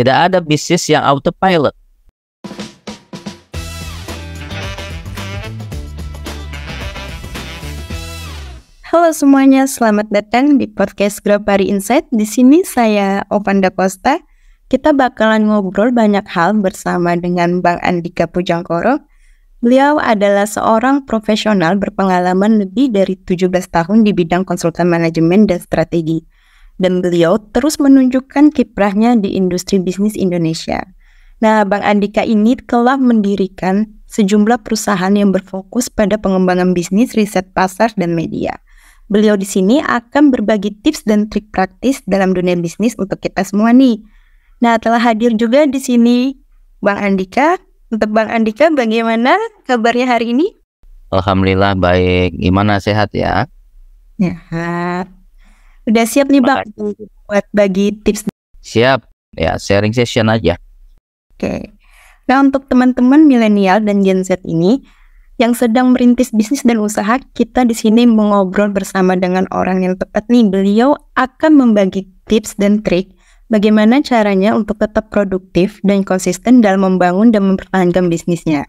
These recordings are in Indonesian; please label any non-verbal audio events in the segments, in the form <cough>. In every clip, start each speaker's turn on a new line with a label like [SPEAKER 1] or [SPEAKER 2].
[SPEAKER 1] Tidak ada bisnis yang autopilot.
[SPEAKER 2] Halo semuanya, selamat datang di podcast Globari Insight. Di sini saya Opanda Costa. Kita bakalan ngobrol banyak hal bersama dengan Bang Andika Pujangkoro. Beliau adalah seorang profesional berpengalaman lebih dari 17 tahun di bidang konsultan manajemen dan strategi dan beliau terus menunjukkan kiprahnya di industri bisnis Indonesia. Nah, Bang Andika ini telah mendirikan sejumlah perusahaan yang berfokus pada pengembangan bisnis, riset pasar, dan media. Beliau di sini akan berbagi tips dan trik praktis dalam dunia bisnis untuk kita semua nih. Nah, telah hadir juga di sini Bang Andika. Untuk Bang Andika, bagaimana kabarnya hari ini?
[SPEAKER 1] Alhamdulillah baik. Gimana sehat ya?
[SPEAKER 2] Sehat. Udah siap nih Bang buat bagi tips.
[SPEAKER 1] Siap, ya sharing session aja.
[SPEAKER 2] Oke. Okay. Nah, untuk teman-teman milenial dan Gen Z ini yang sedang merintis bisnis dan usaha, kita di sini mengobrol bersama dengan orang yang tepat nih. Beliau akan membagi tips dan trik bagaimana caranya untuk tetap produktif dan konsisten dalam membangun dan mempertahankan bisnisnya.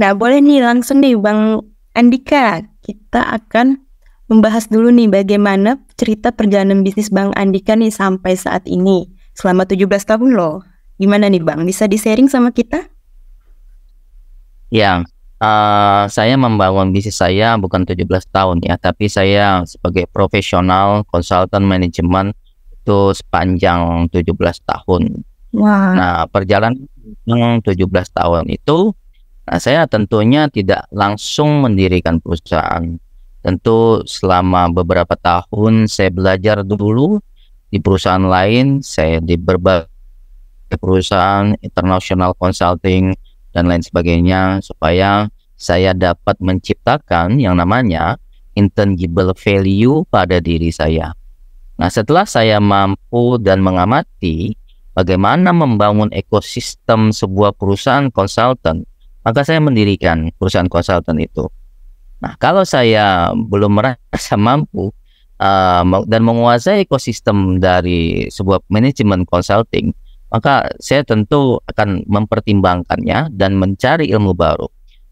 [SPEAKER 2] Nah, boleh nih langsung nih Bang Andika, kita akan membahas dulu nih bagaimana cerita perjalanan bisnis Bang Andika nih sampai saat ini. Selama 17 tahun loh. Gimana nih Bang, bisa di-sharing sama kita?
[SPEAKER 1] Ya, uh, saya membangun bisnis saya bukan 17 tahun ya, tapi saya sebagai profesional konsultan manajemen itu sepanjang 17 tahun. Wow. Nah, perjalanan 17 tahun itu Nah, saya tentunya tidak langsung mendirikan perusahaan. Tentu selama beberapa tahun saya belajar dulu di perusahaan lain, saya di berbagai perusahaan internasional consulting dan lain sebagainya supaya saya dapat menciptakan yang namanya intangible value pada diri saya. Nah, setelah saya mampu dan mengamati bagaimana membangun ekosistem sebuah perusahaan konsultan, maka saya mendirikan perusahaan konsultan itu. Nah, kalau saya belum merasa mampu uh, dan menguasai ekosistem dari sebuah manajemen consulting, maka saya tentu akan mempertimbangkannya dan mencari ilmu baru.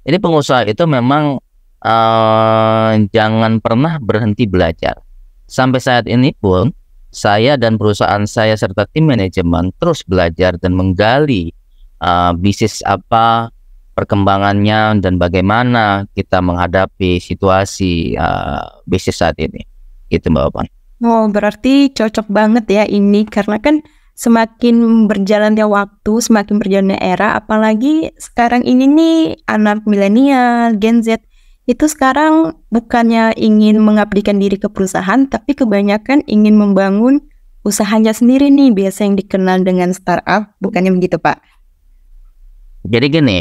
[SPEAKER 1] Jadi pengusaha itu memang uh, jangan pernah berhenti belajar. Sampai saat ini pun saya dan perusahaan saya serta tim manajemen terus belajar dan menggali uh, bisnis apa perkembangannya dan bagaimana kita menghadapi situasi uh, bisnis saat ini. Gitu Mbak Opan.
[SPEAKER 2] Oh, berarti cocok banget ya ini karena kan semakin berjalannya waktu, semakin berjalannya era, apalagi sekarang ini nih anak milenial, Gen Z itu sekarang bukannya ingin mengabdikan diri ke perusahaan, tapi kebanyakan ingin membangun usahanya sendiri nih, biasa yang dikenal dengan startup, bukannya begitu Pak?
[SPEAKER 1] Jadi gini,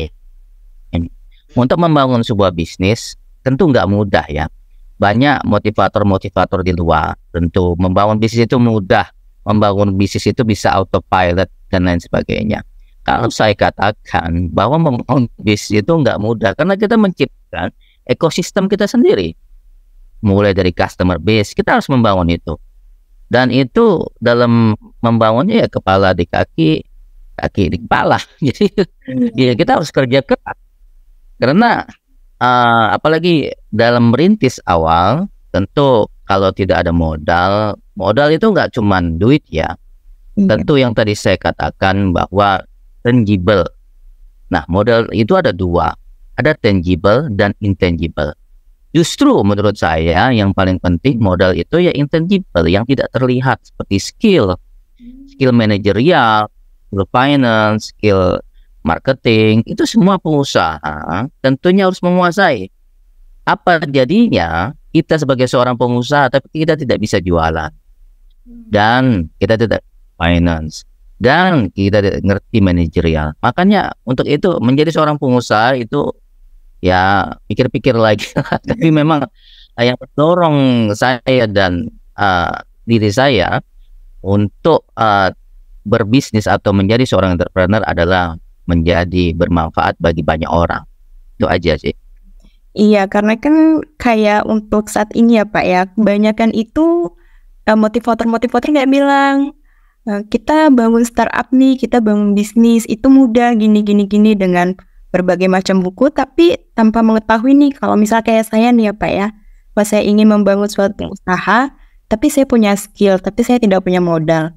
[SPEAKER 1] untuk membangun sebuah bisnis tentu nggak mudah ya. Banyak motivator-motivator di luar. Tentu membangun bisnis itu mudah. Membangun bisnis itu bisa autopilot dan lain sebagainya. Kalau saya katakan bahwa membangun bisnis itu nggak mudah karena kita menciptakan ekosistem kita sendiri. Mulai dari customer base, kita harus membangun itu. Dan itu dalam membangunnya ya kepala di kaki, kaki di kepala. <laughs> Jadi ya kita harus kerja keras karena uh, apalagi dalam merintis awal, tentu kalau tidak ada modal, modal itu nggak cuma duit ya. Iya. Tentu yang tadi saya katakan bahwa tangible. Nah, modal itu ada dua, ada tangible dan intangible. Justru menurut saya yang paling penting modal itu ya intangible yang tidak terlihat seperti skill, hmm. skill manajerial, skill finance, skill marketing, itu semua pengusaha tentunya harus menguasai. Apa jadinya kita sebagai seorang pengusaha tapi kita tidak bisa jualan hmm. dan kita tidak finance dan kita tidak ngerti manajerial. Makanya untuk itu menjadi seorang pengusaha itu ya pikir-pikir lagi. <laughs> Tapi memang yang mendorong saya dan uh, diri saya untuk uh, berbisnis atau menjadi seorang entrepreneur adalah menjadi bermanfaat bagi banyak orang. Itu aja sih.
[SPEAKER 2] Iya, karena kan kayak untuk saat ini ya Pak ya, kebanyakan itu eh, motivator-motivator nggak bilang eh, kita bangun startup nih, kita bangun bisnis itu mudah gini gini gini dengan berbagai macam buku, tapi tanpa mengetahui nih kalau misal kayak saya nih ya Pak ya, pas saya ingin membangun suatu usaha, tapi saya punya skill, tapi saya tidak punya modal,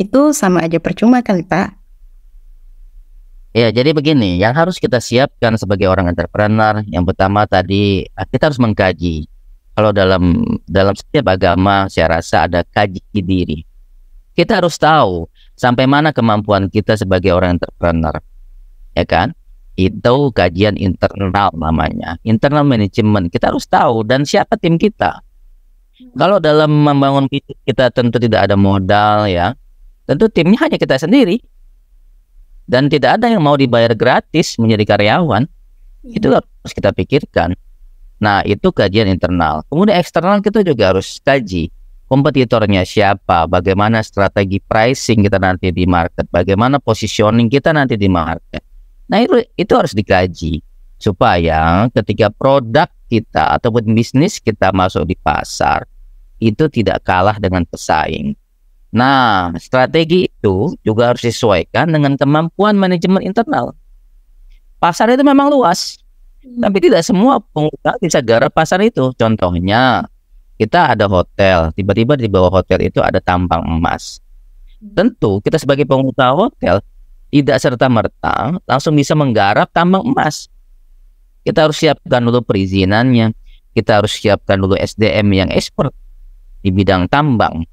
[SPEAKER 2] itu sama aja percuma kan Pak?
[SPEAKER 1] Ya, jadi begini, yang harus kita siapkan sebagai orang entrepreneur, yang pertama tadi eh, kita harus mengkaji. Kalau dalam dalam setiap agama, saya rasa ada kaji diri. Kita harus tahu sampai mana kemampuan kita sebagai orang entrepreneur, ya kan? Itu kajian internal namanya, internal management. Kita harus tahu dan siapa tim kita. Kalau dalam membangun bisnis kita tentu tidak ada modal ya, tentu timnya hanya kita sendiri dan tidak ada yang mau dibayar gratis menjadi karyawan ya. itu harus kita pikirkan nah itu kajian internal kemudian eksternal kita juga harus kaji kompetitornya siapa bagaimana strategi pricing kita nanti di market bagaimana positioning kita nanti di market nah itu itu harus dikaji supaya ketika produk kita ataupun bisnis kita masuk di pasar itu tidak kalah dengan pesaing Nah, strategi itu juga harus disesuaikan dengan kemampuan manajemen internal. Pasar itu memang luas, hmm. tapi tidak semua pengusaha bisa garap pasar itu. Contohnya, kita ada hotel, tiba-tiba di bawah hotel itu ada tambang emas. Hmm. Tentu kita sebagai pengusaha hotel tidak serta-merta langsung bisa menggarap tambang emas. Kita harus siapkan dulu perizinannya, kita harus siapkan dulu SDM yang expert di bidang tambang,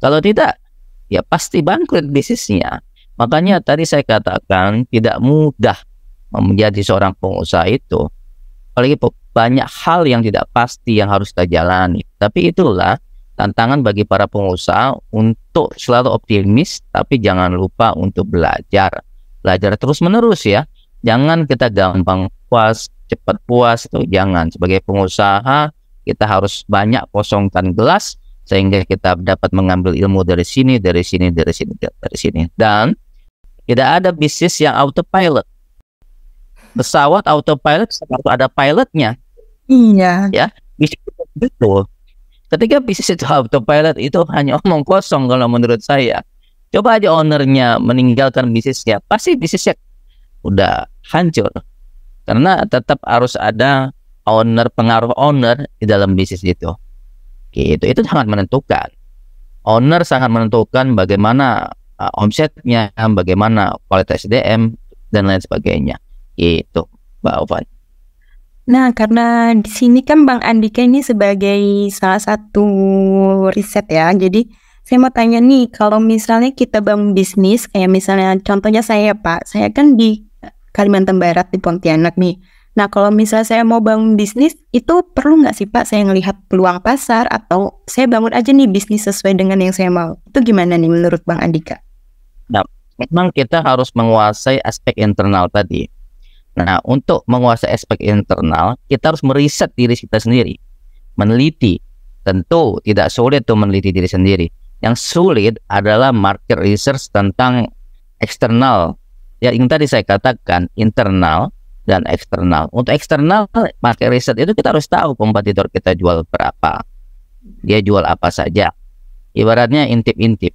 [SPEAKER 1] kalau tidak, ya pasti bangkrut bisnisnya. Makanya tadi saya katakan tidak mudah menjadi seorang pengusaha itu. Apalagi banyak hal yang tidak pasti yang harus kita jalani. Tapi itulah tantangan bagi para pengusaha untuk selalu optimis, tapi jangan lupa untuk belajar. Belajar terus-menerus ya. Jangan kita gampang puas, cepat puas itu jangan. Sebagai pengusaha kita harus banyak kosongkan gelas, sehingga kita dapat mengambil ilmu dari sini, dari sini, dari sini, dari sini. Dan tidak ada bisnis yang autopilot. Pesawat autopilot selalu ada pilotnya.
[SPEAKER 2] Iya.
[SPEAKER 1] Ya, bisnis betul. Ketika bisnis itu autopilot itu hanya omong kosong kalau menurut saya. Coba aja ownernya meninggalkan bisnisnya, pasti bisnisnya udah hancur. Karena tetap harus ada owner pengaruh owner di dalam bisnis itu gitu itu sangat menentukan owner sangat menentukan bagaimana uh, omsetnya bagaimana kualitas SDM dan lain sebagainya Itu, Mbak Ovan
[SPEAKER 2] Nah, karena di sini kan Bang Andika ini sebagai salah satu riset ya. Jadi saya mau tanya nih, kalau misalnya kita bang bisnis, kayak misalnya contohnya saya Pak, saya kan di Kalimantan Barat di Pontianak nih. Nah, kalau misalnya saya mau bangun bisnis, itu perlu nggak sih Pak saya ngelihat peluang pasar atau saya bangun aja nih bisnis sesuai dengan yang saya mau? Itu gimana nih menurut Bang Andika?
[SPEAKER 1] Nah, memang kita harus menguasai aspek internal tadi. Nah, untuk menguasai aspek internal, kita harus meriset diri kita sendiri, meneliti. Tentu tidak sulit tuh meneliti diri sendiri. Yang sulit adalah market research tentang eksternal. Ya, yang tadi saya katakan, internal dan eksternal. Untuk eksternal, market riset itu kita harus tahu kompetitor kita jual berapa. Dia jual apa saja. Ibaratnya intip-intip.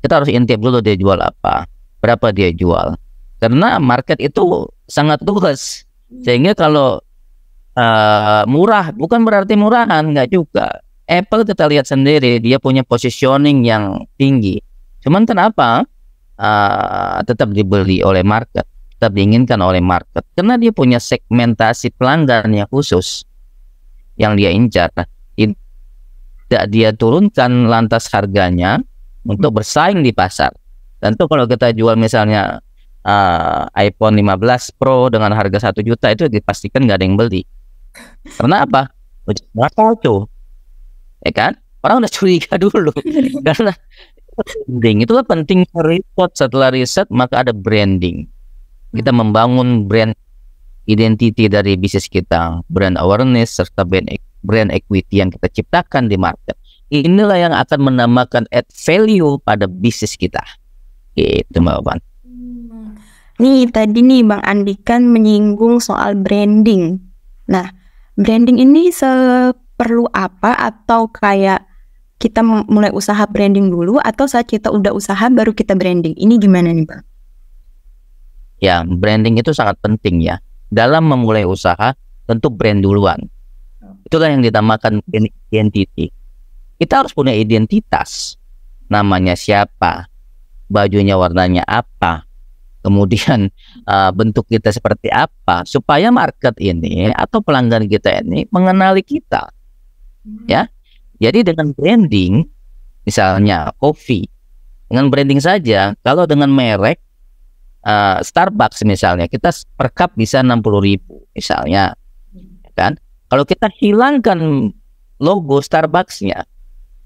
[SPEAKER 1] Kita harus intip dulu dia jual apa, berapa dia jual. Karena market itu sangat tugas Sehingga kalau uh, murah, bukan berarti murahan, nggak juga. Apple kita lihat sendiri, dia punya positioning yang tinggi. Cuman kenapa uh, tetap dibeli oleh market? tetap diinginkan oleh market karena dia punya segmentasi pelanggan yang khusus yang dia incar tidak dia turunkan lantas harganya untuk hmm. bersaing di pasar tentu kalau kita jual misalnya uh, iPhone 15 Pro dengan harga 1 juta itu dipastikan nggak ada yang beli karena apa? bakal tuh ya kan orang udah curiga <laughs> dulu <laughs> karena branding itu penting riset setelah riset maka ada branding kita membangun brand identity dari bisnis kita, brand awareness serta brand e- brand equity yang kita ciptakan di market. Inilah yang akan menamakan add value pada bisnis kita. Itu Mbak Oban. Hmm.
[SPEAKER 2] Nih tadi nih Bang Andikan menyinggung soal branding. Nah, branding ini perlu apa atau kayak kita mulai usaha branding dulu atau saat kita udah usaha baru kita branding? Ini gimana nih Bang?
[SPEAKER 1] Ya, branding itu sangat penting ya. Dalam memulai usaha, tentu brand duluan. Itulah yang dinamakan identity. Kita harus punya identitas. Namanya siapa, bajunya warnanya apa, kemudian uh, <laughs> bentuk kita seperti apa, supaya market ini atau pelanggan kita ini mengenali kita. Hmm. Ya. Jadi dengan branding misalnya kopi, dengan branding saja, kalau dengan merek Eh, Starbucks misalnya kita per cup bisa 60.000 misalnya ya kan kalau kita hilangkan logo Starbucksnya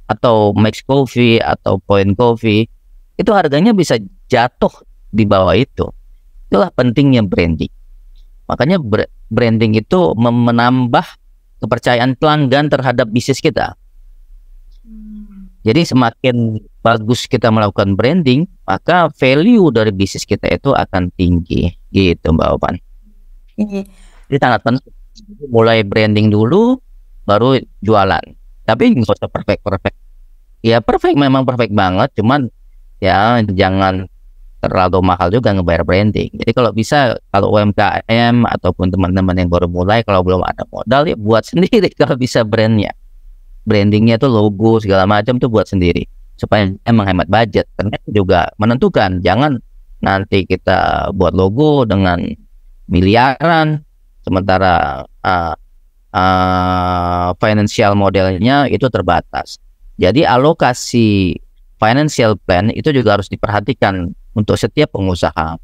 [SPEAKER 1] atau Max Coffee atau Point Coffee itu harganya bisa jatuh di bawah itu itulah pentingnya branding makanya branding itu menambah kepercayaan pelanggan terhadap bisnis kita jadi semakin bagus kita melakukan branding, maka value dari bisnis kita itu akan tinggi gitu Mbak Opan. Ini iya. sangat penting mulai branding dulu baru jualan. Tapi nggak usah perfect perfect. Ya perfect memang perfect banget, cuman ya jangan terlalu mahal juga ngebayar branding. Jadi kalau bisa kalau UMKM ataupun teman-teman yang baru mulai kalau belum ada modal ya buat <laughs> sendiri kalau bisa brandnya brandingnya tuh logo segala macam tuh buat sendiri supaya emang hemat budget karena juga menentukan jangan nanti kita buat logo dengan miliaran sementara uh, uh, financial modelnya itu terbatas jadi alokasi financial plan itu juga harus diperhatikan untuk setiap pengusaha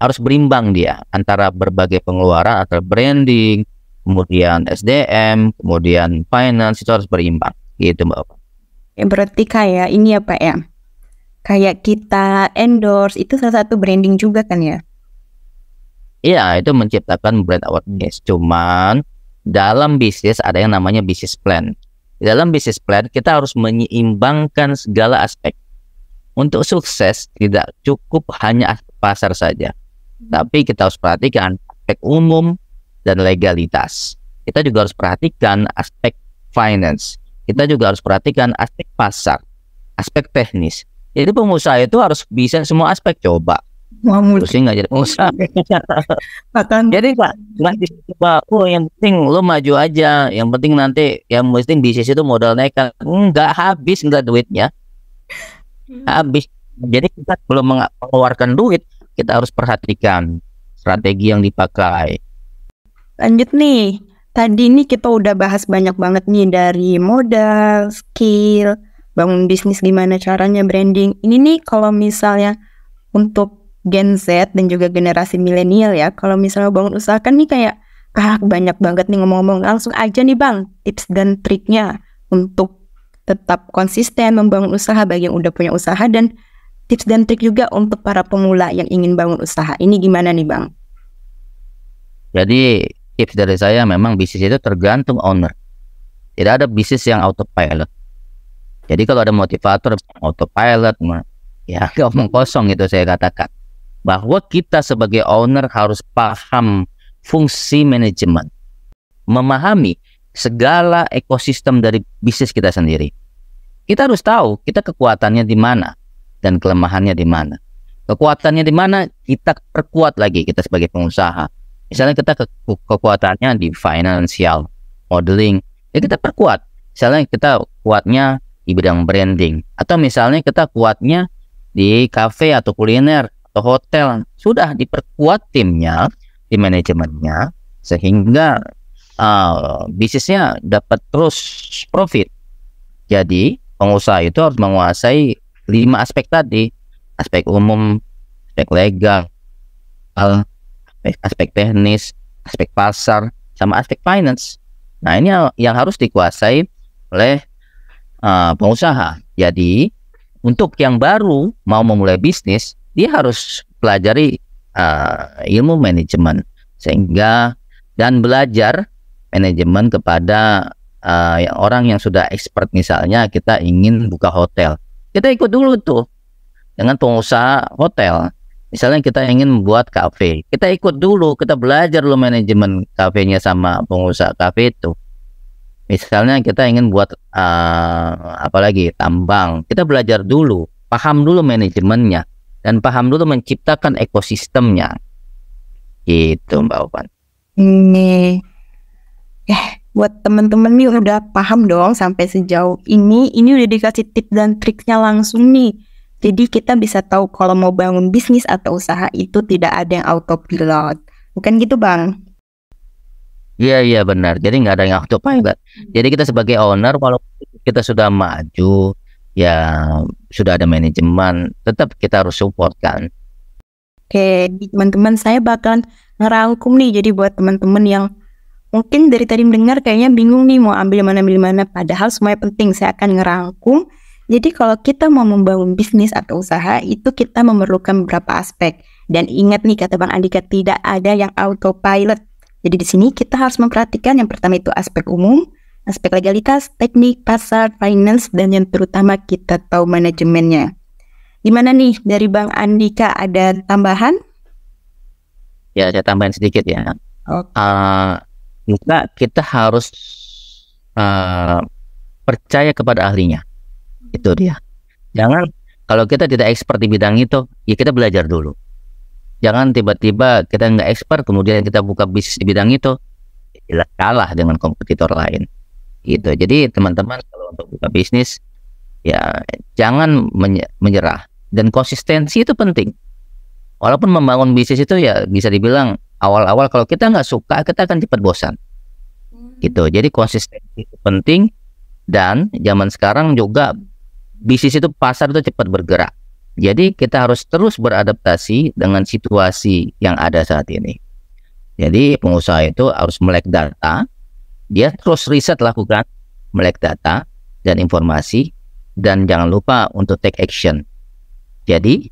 [SPEAKER 1] harus berimbang dia antara berbagai pengeluaran atau branding kemudian SDM, kemudian finance itu harus berimbang gitu Mbak.
[SPEAKER 2] Ya, berarti kayak ini ya Pak ya, kayak kita endorse itu salah satu branding juga kan ya?
[SPEAKER 1] Iya itu menciptakan brand awareness. Cuman dalam bisnis ada yang namanya bisnis plan. Di dalam bisnis plan kita harus menyeimbangkan segala aspek. Untuk sukses tidak cukup hanya pasar saja, hmm. tapi kita harus perhatikan aspek umum, dan legalitas. Kita juga harus perhatikan aspek finance. Kita juga harus perhatikan aspek pasar, aspek teknis. Jadi pengusaha itu harus bisa semua aspek coba. terus ngajar nggak jadi pengusaha. <laughs> jadi pak nggak Oh yang penting lo maju aja. Yang penting nanti yang penting bisnis itu modal naik kan Nggak habis nggak duitnya. Hmm. Habis. Jadi kita belum mengeluarkan duit, kita harus perhatikan strategi yang dipakai,
[SPEAKER 2] lanjut nih tadi ini kita udah bahas banyak banget nih dari modal skill bangun bisnis gimana caranya branding ini nih kalau misalnya untuk Gen Z dan juga generasi milenial ya kalau misalnya bangun usaha kan nih kayak ah, banyak banget nih ngomong-ngomong langsung aja nih bang tips dan triknya untuk tetap konsisten membangun usaha bagi yang udah punya usaha dan tips dan trik juga untuk para pemula yang ingin bangun usaha. Ini gimana nih Bang?
[SPEAKER 1] Jadi tips dari saya memang bisnis itu tergantung owner. Tidak ada bisnis yang autopilot. Jadi kalau ada motivator autopilot, ya <laughs> ngomong kosong itu saya katakan. Bahwa kita sebagai owner harus paham fungsi manajemen. Memahami segala ekosistem dari bisnis kita sendiri. Kita harus tahu kita kekuatannya di mana dan kelemahannya di mana. Kekuatannya di mana kita perkuat lagi kita sebagai pengusaha Misalnya kita ke kekuatannya di financial modeling, ya kita perkuat. Misalnya kita kuatnya di bidang branding atau misalnya kita kuatnya di cafe atau kuliner atau hotel, sudah diperkuat timnya, di manajemennya sehingga uh, bisnisnya dapat terus profit. Jadi pengusaha itu harus menguasai lima aspek tadi, aspek umum, aspek legal, al aspek teknis, aspek pasar, sama aspek finance. Nah ini yang harus dikuasai oleh uh, pengusaha. Jadi untuk yang baru mau memulai bisnis, dia harus pelajari uh, ilmu manajemen sehingga dan belajar manajemen kepada uh, orang yang sudah expert misalnya kita ingin buka hotel kita ikut dulu tuh dengan pengusaha hotel misalnya kita ingin membuat kafe kita ikut dulu kita belajar dulu manajemen kafenya sama pengusaha kafe itu misalnya kita ingin buat uh, eh, apalagi tambang kita belajar dulu paham dulu manajemennya dan paham dulu menciptakan ekosistemnya Itu Mbak Upan.
[SPEAKER 2] ini eh, buat temen-temen nih udah paham dong sampai sejauh ini ini udah dikasih tips dan triknya langsung nih jadi kita bisa tahu kalau mau bangun bisnis atau usaha itu tidak ada yang autopilot. Bukan gitu Bang?
[SPEAKER 1] Iya iya benar. Jadi nggak ada yang autopilot. Hmm. Jadi kita sebagai owner kalau kita sudah maju ya sudah ada manajemen tetap kita harus support kan.
[SPEAKER 2] Oke, teman-teman saya bakal ngerangkum nih jadi buat teman-teman yang mungkin dari tadi mendengar kayaknya bingung nih mau ambil mana ambil mana padahal semuanya penting saya akan ngerangkum jadi kalau kita mau membangun bisnis atau usaha itu kita memerlukan beberapa aspek. Dan ingat nih kata Bang Andika tidak ada yang autopilot. Jadi di sini kita harus memperhatikan yang pertama itu aspek umum, aspek legalitas, teknik, pasar, finance, dan yang terutama kita tahu manajemennya. Gimana nih dari Bang Andika ada tambahan?
[SPEAKER 1] Ya, saya tambahan sedikit ya. Okay. Uh, eh, kita, kita harus uh, percaya kepada ahlinya itu dia jangan kalau kita tidak expert di bidang itu ya kita belajar dulu jangan tiba-tiba kita nggak expert kemudian kita buka bisnis di bidang itu ya kalah dengan kompetitor lain gitu jadi teman-teman kalau untuk buka bisnis ya jangan menyerah dan konsistensi itu penting walaupun membangun bisnis itu ya bisa dibilang awal-awal kalau kita nggak suka kita akan cepat bosan gitu jadi konsistensi itu penting dan zaman sekarang juga bisnis itu pasar itu cepat bergerak. Jadi kita harus terus beradaptasi dengan situasi yang ada saat ini. Jadi pengusaha itu harus melek data, dia terus riset lakukan, melek data dan informasi, dan jangan lupa untuk take action. Jadi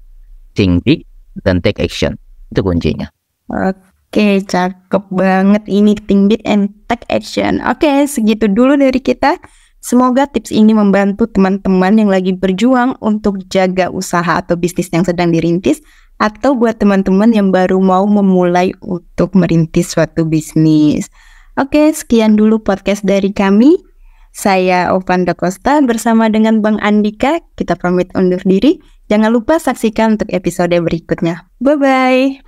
[SPEAKER 1] think big dan take action itu kuncinya.
[SPEAKER 2] Oke, cakep banget ini think big and take action. Oke, segitu dulu dari kita. Semoga tips ini membantu teman-teman yang lagi berjuang untuk jaga usaha atau bisnis yang sedang dirintis atau buat teman-teman yang baru mau memulai untuk merintis suatu bisnis. Oke, sekian dulu podcast dari kami. Saya Ovan Costa bersama dengan Bang Andika. Kita pamit undur diri. Jangan lupa saksikan untuk episode berikutnya.
[SPEAKER 1] Bye-bye.